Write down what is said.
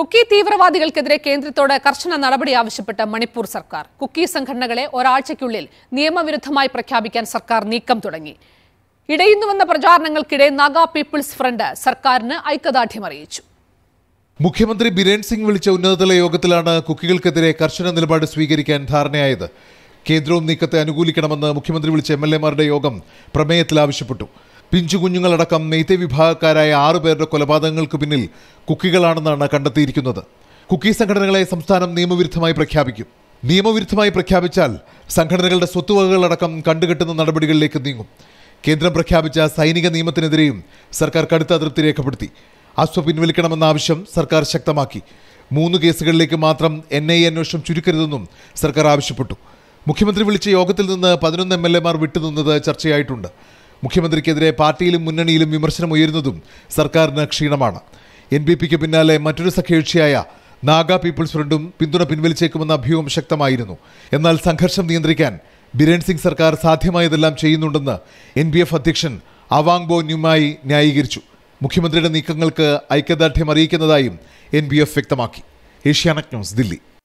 കുക്കി തീവ്രവാദികൾക്കെതിരെ കേന്ദ്രത്തോട് കർശന നടപടി ആവശ്യപ്പെട്ട് മണിപ്പൂർ സർക്കാർ കുക്കി സംഘടനകളെ ഒരാഴ്ചയ്ക്കുള്ളിൽ നിയമവിരുദ്ധമായി പ്രഖ്യാപിക്കാൻ സർക്കാർ നീക്കം തുടങ്ങി ഇടയുന്നുവെന്ന പ്രചാരണങ്ങൾക്കിടെ നാഗ പീപ്പിൾസ് ഫ്രണ്ട് സർക്കാരിന് ഐക്യദാർഢ്യം അറിയിച്ചു മുഖ്യമന്ത്രി ബിരേൻ സിംഗ് വിളിച്ച ഉന്നതതല യോഗത്തിലാണ് കുക്കികൾക്കെതിരെ കർശന നിലപാട് സ്വീകരിക്കാൻ ധാരണയായത് കേന്ദ്രവും നീക്കത്തെ അനുകൂലിക്കണമെന്ന് മുഖ്യമന്ത്രി വിളിച്ച എം എൽ എമാരുടെ യോഗം പ്രമേയത്തിൽ ആവശ്യപ്പെട്ടു പിഞ്ചു കുഞ്ഞുങ്ങളടക്കം നെയ്ത്തെ വിഭാഗക്കാരായ ആറുപേരുടെ കൊലപാതകങ്ങൾക്ക് പിന്നിൽ കുക്കികളാണെന്നാണ് കണ്ടെത്തിയിരിക്കുന്നത് കുക്കി സംഘടനകളെ സംസ്ഥാനം നിയമവിരുദ്ധമായി പ്രഖ്യാപിക്കും നിയമവിരുദ്ധമായി പ്രഖ്യാപിച്ചാൽ സംഘടനകളുടെ സ്വത്തുവകകളടക്കം കണ്ടുകെട്ടുന്ന നടപടികളിലേക്ക് നീങ്ങും കേന്ദ്രം പ്രഖ്യാപിച്ച സൈനിക നിയമത്തിനെതിരെയും സർക്കാർ കടുത്ത അതൃപ്തി രേഖപ്പെടുത്തി അസ്വ പിൻവലിക്കണമെന്ന ആവശ്യം സർക്കാർ ശക്തമാക്കി മൂന്ന് കേസുകളിലേക്ക് മാത്രം എൻ ഐ അന്വേഷണം ചുരുക്കരുതെന്നും സർക്കാർ ആവശ്യപ്പെട്ടു മുഖ്യമന്ത്രി വിളിച്ച യോഗത്തിൽ നിന്ന് പതിനൊന്ന് എം എൽ എമാർ വിട്ടുനിന്നത് ചർച്ചയായിട്ടുണ്ട് മുഖ്യമന്ത്രിക്കെതിരെ പാർട്ടിയിലും മുന്നണിയിലും വിമർശനം ഉയരുന്നതും സർക്കാരിന് ക്ഷീണമാണ് എൻ ബി പിക്ക് പിന്നാലെ മറ്റൊരു സഖ്യകക്ഷിയായ നാഗ പീപ്പിൾസ് ഫ്രണ്ടും പിന്തുണ പിൻവലിച്ചേക്കുമെന്ന അഭ്യൂഹം ശക്തമായിരുന്നു എന്നാൽ സംഘർഷം നിയന്ത്രിക്കാൻ ബിരേൻ സിംഗ് സർക്കാർ സാധ്യമായതെല്ലാം ചെയ്യുന്നുണ്ടെന്ന് എൻ ബി എഫ് അധ്യക്ഷൻ ബോ ന്യൂമായി ന്യായീകരിച്ചു മുഖ്യമന്ത്രിയുടെ നീക്കങ്ങൾക്ക് ഐക്യദാർഢ്യം അറിയിക്കുന്നതായും എൻ ബി എഫ് വ്യക്തമാക്കി ഏഷ്യാനെറ്റ് ന്യൂസ് ദില്ലി